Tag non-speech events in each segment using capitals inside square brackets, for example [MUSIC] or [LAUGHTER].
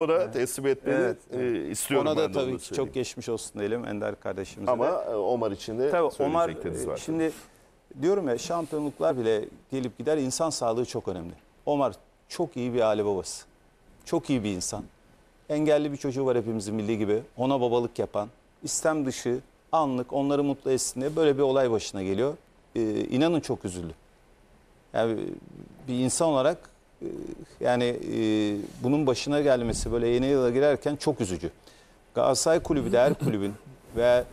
Ona evet. teslim etmeyi evet, e, evet. istiyorum. Ona da tabii ki çok geçmiş olsun diyelim Ender kardeşimize Ama de. E, Omar için de tabii Omar, e, var. Şimdi diyorum ya şampiyonluklar bile gelip gider insan sağlığı çok önemli. Omar çok iyi bir aile babası. Çok iyi bir insan. Engelli bir çocuğu var hepimizin milli gibi. Ona babalık yapan, istem dışı, anlık onları mutlu etsin diye böyle bir olay başına geliyor. Ee, inanın çok üzüldü. Yani bir insan olarak ee, yani e, bunun başına gelmesi böyle yeni yıla girerken çok üzücü. Galatasaray Kulübü de her [LAUGHS] kulübün ve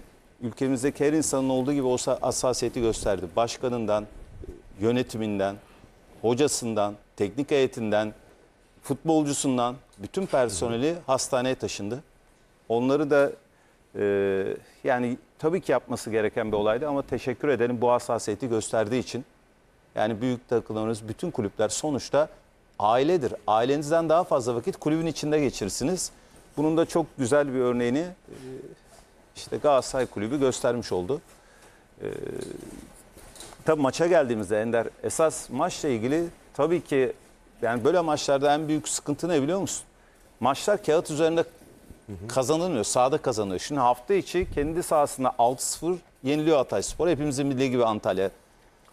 ülkemizdeki her insanın olduğu gibi olsa hassasiyeti gösterdi. Başkanından, yönetiminden, hocasından, teknik heyetinden, futbolcusundan bütün personeli hastaneye taşındı. Onları da e, yani tabii ki yapması gereken bir olaydı ama teşekkür ederim bu hassasiyeti gösterdiği için. Yani büyük takımlarımız, bütün kulüpler sonuçta ailedir. Ailenizden daha fazla vakit kulübün içinde geçirirsiniz. Bunun da çok güzel bir örneğini e, işte Galatasaray Kulübü göstermiş oldu. Ee, tabii maça geldiğimizde Ender esas maçla ilgili tabii ki yani böyle maçlarda en büyük sıkıntı ne biliyor musun? Maçlar kağıt üzerinde kazanılmıyor. Sahada kazanılıyor. Şimdi hafta içi kendi sahasında 6-0 yeniliyor Hatay Spor. Hepimizin bildiği gibi Antalya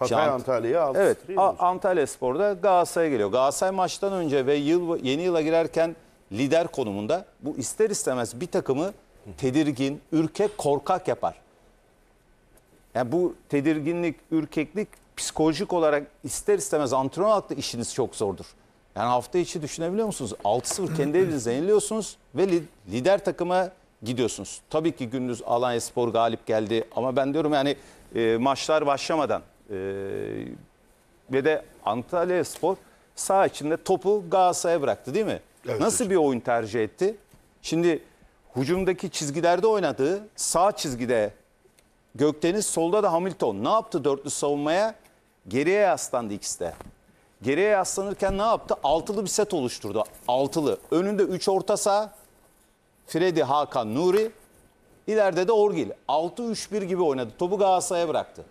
Hatay Ant Antalya'ya aldı. Evet Antalya Spor'da Galatasaray'a geliyor. Galatasaray maçtan önce ve yıl yeni yıla girerken lider konumunda bu ister istemez bir takımı tedirgin, ürkek, korkak yapar. Yani bu tedirginlik, ürkeklik psikolojik olarak ister istemez antrenör olarak işiniz çok zordur. Yani hafta içi düşünebiliyor musunuz? 6-0 [CLEARS THROAT] kendi evinizde yeniliyorsunuz ve lider takıma gidiyorsunuz. Tabii ki gündüz Alanya Spor galip geldi ama ben diyorum yani e, maçlar başlamadan ee, ve de Antalya Spor sağ içinde topu Galatasaray'a bıraktı değil mi? Evet, Nasıl hocam. bir oyun tercih etti? Şimdi hücumdaki çizgilerde oynadığı sağ çizgide Gökdeniz solda da Hamilton. Ne yaptı dörtlü savunmaya? Geriye yaslandı ikisi de. Geriye yaslanırken ne yaptı? Altılı bir set oluşturdu. Altılı. Önünde 3 orta saha. Freddy, Hakan, Nuri. İleride de Orgil. 6-3-1 gibi oynadı. Topu Galatasaray'a bıraktı.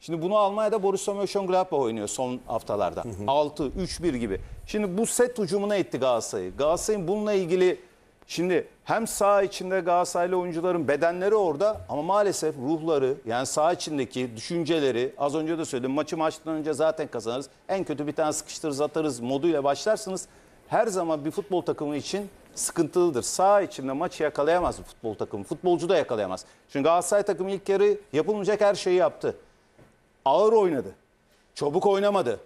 Şimdi bunu Almanya'da Borussia Mönchengladbach oynuyor son haftalarda. 6-3-1 gibi. Şimdi bu set ucumuna etti Galatasaray'ı. Galatasaray'ın bununla ilgili şimdi hem sağ içinde Galatasaraylı oyuncuların bedenleri orada ama maalesef ruhları yani sağ içindeki düşünceleri az önce de söyledim maçı maçtan önce zaten kazanırız. En kötü bir tane sıkıştırırız atarız moduyla başlarsınız. Her zaman bir futbol takımı için sıkıntılıdır. Sağ içinde maçı yakalayamaz futbol takımı. Futbolcu da yakalayamaz. Çünkü Galatasaray takımı ilk yarı yapılmayacak her şeyi yaptı ağır oynadı. Çabuk oynamadı.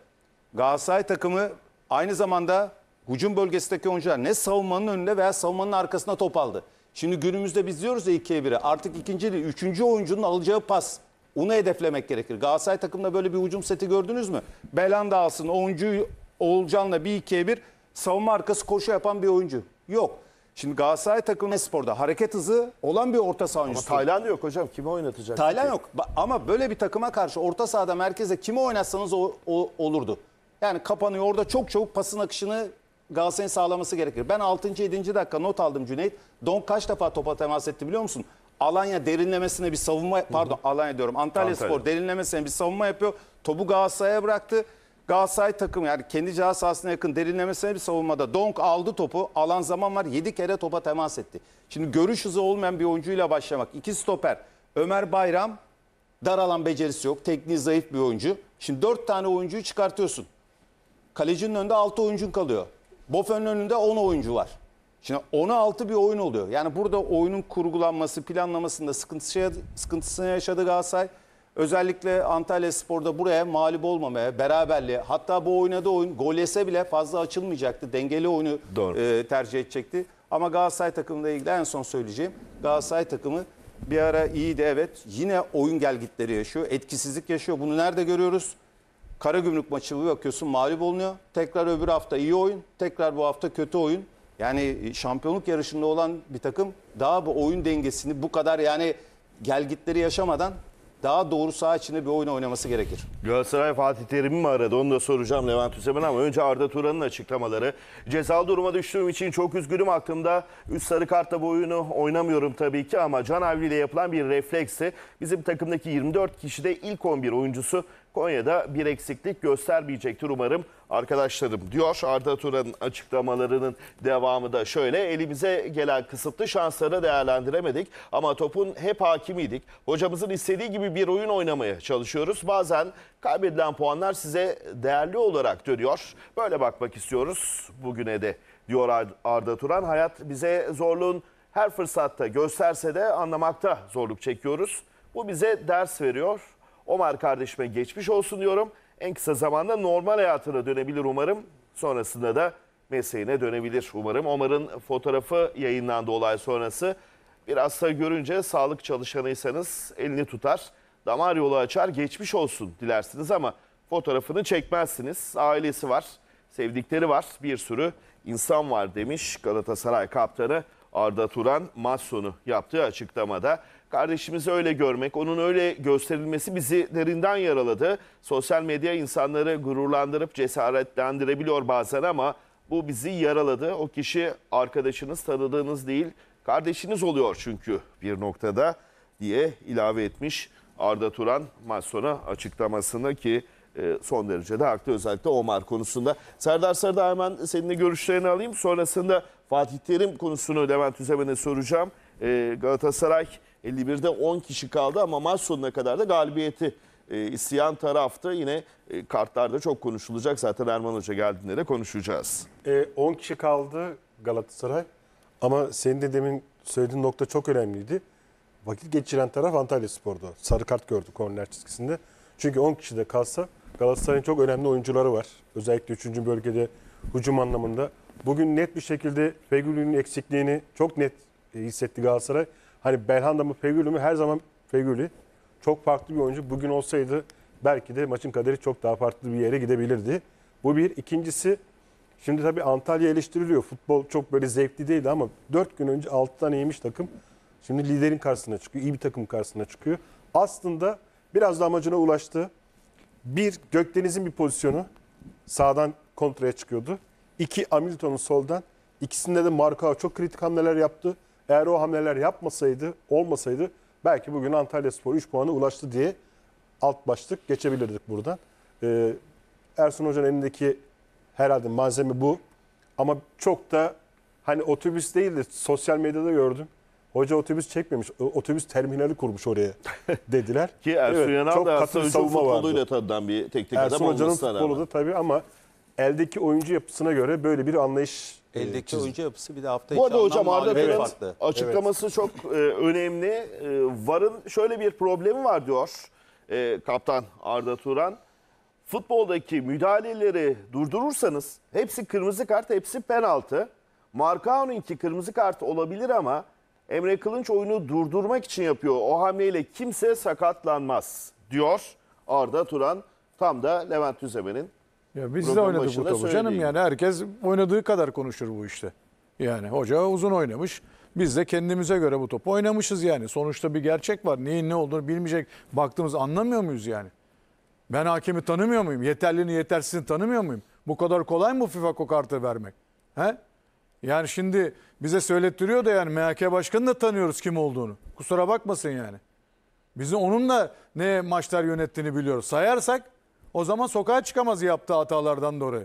Galatasaray takımı aynı zamanda hücum bölgesindeki oyuncular ne savunmanın önünde veya savunmanın arkasına top aldı. Şimdi günümüzde biz diyoruz ya 2'ye 1'e artık ikinci değil üçüncü oyuncunun alacağı pas. Onu hedeflemek gerekir. Galatasaray takımında böyle bir hücum seti gördünüz mü? Belanda alsın oyuncu Oğulcan'la bir ikiye bir savunma arkası koşu yapan bir oyuncu. Yok. Şimdi Galatasaray takımı sporda hareket hızı olan bir orta saha Ama oyuncusu. Tayland yok hocam. Kimi oynatacak? Taylan yok ama böyle bir takıma karşı orta sahada merkeze kimi oynatsanız o, o- olurdu. Yani kapanıyor orada çok çabuk pasın akışını Galatasaray'ın sağlaması gerekir. Ben 6. 7. dakika not aldım Cüneyt. Don kaç defa topa temas etti biliyor musun? Alanya derinlemesine bir savunma pardon Alanya diyorum Antalya, Antalya. Spor derinlemesine bir savunma yapıyor. Topu Galatasaray'a bıraktı. Galatasaray takımı yani kendi ceza sahasına yakın derinlemesine bir savunmada Donk aldı topu. Alan zaman var 7 kere topa temas etti. Şimdi görüş hızı olmayan bir oyuncuyla başlamak. iki stoper Ömer Bayram dar alan becerisi yok. Tekniği zayıf bir oyuncu. Şimdi 4 tane oyuncuyu çıkartıyorsun. Kalecinin önünde 6 oyuncun kalıyor. Bofen'in önünde 10 oyuncu var. Şimdi 10'a 6 bir oyun oluyor. Yani burada oyunun kurgulanması, planlamasında sıkıntısı, sıkıntısını yaşadı Galatasaray. Özellikle Antalya Spor'da buraya mağlup olmamaya, beraberliğe hatta bu oynadığı oyun gol yese bile fazla açılmayacaktı. Dengeli oyunu Doğru. e, tercih edecekti. Ama Galatasaray takımıyla ilgili en son söyleyeceğim. Galatasaray takımı bir ara iyiydi evet. Yine oyun gelgitleri yaşıyor. Etkisizlik yaşıyor. Bunu nerede görüyoruz? Karagümrük maçı bir bakıyorsun mağlup olunuyor. Tekrar öbür hafta iyi oyun. Tekrar bu hafta kötü oyun. Yani e, şampiyonluk yarışında olan bir takım daha bu oyun dengesini bu kadar yani gelgitleri yaşamadan daha doğru saha içinde bir oyun oynaması gerekir. Galatasaray Fatih terim mi aradı onu da soracağım Levent Üsemen ama önce Arda Turan'ın açıklamaları. Cezalı duruma düştüğüm için çok üzgünüm aklımda. Üst sarı kartla bu oyunu oynamıyorum tabii ki ama Can Avli ile yapılan bir refleksi bizim takımdaki 24 kişide ilk 11 oyuncusu Konya'da bir eksiklik göstermeyecektir umarım arkadaşlarım diyor. Arda Turan'ın açıklamalarının devamı da şöyle. Elimize gelen kısıtlı şansları değerlendiremedik ama topun hep hakimiydik. Hocamızın istediği gibi bir oyun oynamaya çalışıyoruz. Bazen kaybedilen puanlar size değerli olarak dönüyor. Böyle bakmak istiyoruz bugüne de diyor Arda Turan. Hayat bize zorluğun her fırsatta gösterse de anlamakta zorluk çekiyoruz. Bu bize ders veriyor Omar kardeşime geçmiş olsun diyorum. En kısa zamanda normal hayatına dönebilir umarım. Sonrasında da mesleğine dönebilir umarım. Omar'ın fotoğrafı yayınlandı olay sonrası. Bir hasta görünce sağlık çalışanıysanız elini tutar, damar yolu açar, geçmiş olsun dilersiniz ama fotoğrafını çekmezsiniz. Ailesi var, sevdikleri var, bir sürü insan var demiş Galatasaray kaptanı Arda Turan Masson'u yaptığı açıklamada. Kardeşimizi öyle görmek, onun öyle gösterilmesi bizi derinden yaraladı. Sosyal medya insanları gururlandırıp cesaretlendirebiliyor bazen ama bu bizi yaraladı. O kişi arkadaşınız, tanıdığınız değil, kardeşiniz oluyor çünkü bir noktada diye ilave etmiş Arda Turan maç sonu açıklamasını ki e, son derece de haklı özellikle Omar konusunda. Serdar Sarıda hemen seninle görüşlerini alayım. Sonrasında Fatih Terim konusunu Levent Üzemen'e soracağım. E, Galatasaray 51'de 10 kişi kaldı ama maç sonuna kadar da galibiyeti e, isyan tarafta yine e, kartlarda çok konuşulacak. Zaten Erman Hoca geldiğinde de konuşacağız. E, 10 kişi kaldı Galatasaray ama senin de demin söylediğin nokta çok önemliydi. Vakit geçiren taraf Antalya Spor'du. Sarı kart gördü korner çizgisinde. Çünkü 10 kişi de kalsa Galatasaray'ın çok önemli oyuncuları var. Özellikle 3. bölgede hücum anlamında. Bugün net bir şekilde Fegülü'nün eksikliğini çok net e, hissetti Galatasaray. Hani Belhanda mı Fegülü mü her zaman Fegülü. Çok farklı bir oyuncu. Bugün olsaydı belki de maçın kaderi çok daha farklı bir yere gidebilirdi. Bu bir. ikincisi. şimdi tabii Antalya eleştiriliyor. Futbol çok böyle zevkli değildi ama 4 gün önce 6 tane yemiş takım. Şimdi liderin karşısına çıkıyor. iyi bir takım karşısına çıkıyor. Aslında biraz da amacına ulaştı. Bir, Gökdeniz'in bir pozisyonu. Sağdan kontraya çıkıyordu. İki, Hamilton'un soldan. İkisinde de Markao çok kritik hamleler yaptı. Eğer o hamleler yapmasaydı, olmasaydı belki bugün Antalya Spor 3 puanı ulaştı diye alt başlık geçebilirdik buradan. Ee, Ersun Hoca'nın elindeki herhalde malzeme bu. Ama çok da hani otobüs değil de sosyal medyada gördüm. Hoca otobüs çekmemiş. Otobüs terminali kurmuş oraya [LAUGHS] dediler. Ki Ersun evet, Yanal da aslında hücum futboluyla tabii bir tek tek Ersun Hoca'nın futbolu da tabii ama eldeki oyuncu yapısına göre böyle bir anlayış e, Eldeki çizim. oyuncu yapısı bir de hafta içi Bu arada hocam Arda Turan farklı. açıklaması çok e, önemli. E, VAR'ın şöyle bir problemi var diyor kaptan Arda Turan. Futboldaki müdahaleleri durdurursanız hepsi kırmızı kart, hepsi penaltı. Markao'nunki kırmızı kart olabilir ama Emre Kılınç oyunu durdurmak için yapıyor. O hamleyle kimse sakatlanmaz diyor Arda Turan. Tam da Levent Düzemen'in ya biz de oynadık bu başında topu canım yani herkes oynadığı kadar konuşur bu işte. Yani hoca uzun oynamış. Biz de kendimize göre bu topu oynamışız yani. Sonuçta bir gerçek var. Neyin ne olduğunu bilmeyecek baktığımız anlamıyor muyuz yani? Ben hakemi tanımıyor muyum? Yeterlini yetersizini tanımıyor muyum? Bu kadar kolay mı FIFA kartı vermek? He? Yani şimdi bize söylettiriyor da yani MHK başkanını da tanıyoruz kim olduğunu. Kusura bakmasın yani. Bizim onunla ne maçlar yönettiğini biliyoruz. Sayarsak o zaman sokağa çıkamaz yaptığı hatalardan dolayı.